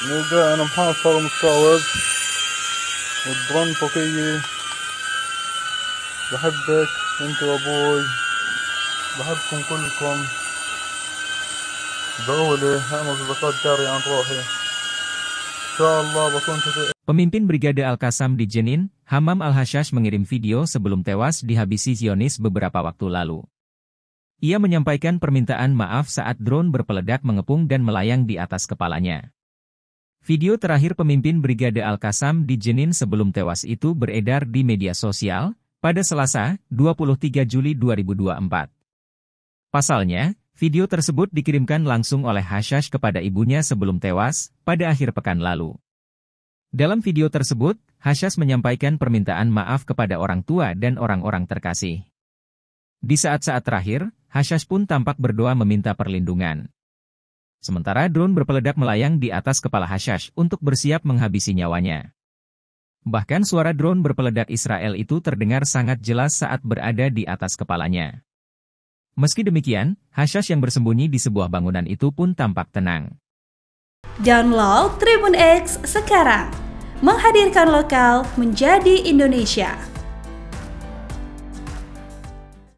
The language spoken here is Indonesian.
موقعنا محاصر ومستعوذ والدرن طوكية بحبك انت وابوي بحبكم كلكم دعولي انا صدقات جاري عن روحي Pemimpin Brigade al qasam di Jenin, Hamam Al-Hashash mengirim video sebelum tewas dihabisi Zionis beberapa waktu lalu. Ia menyampaikan permintaan maaf saat drone berpeledak mengepung dan melayang di atas kepalanya. Video terakhir pemimpin Brigade Al-Qassam di Jenin sebelum tewas itu beredar di media sosial pada Selasa, 23 Juli 2024. Pasalnya, video tersebut dikirimkan langsung oleh Hashash kepada ibunya sebelum tewas pada akhir pekan lalu. Dalam video tersebut, Hashash menyampaikan permintaan maaf kepada orang tua dan orang-orang terkasih. Di saat-saat terakhir, Hashash pun tampak berdoa meminta perlindungan. Sementara drone berpeledak melayang di atas kepala Hashash untuk bersiap menghabisi nyawanya. Bahkan suara drone berpeledak Israel itu terdengar sangat jelas saat berada di atas kepalanya. Meski demikian, Hashash yang bersembunyi di sebuah bangunan itu pun tampak tenang. Download Tribun X sekarang. Menghadirkan lokal menjadi Indonesia.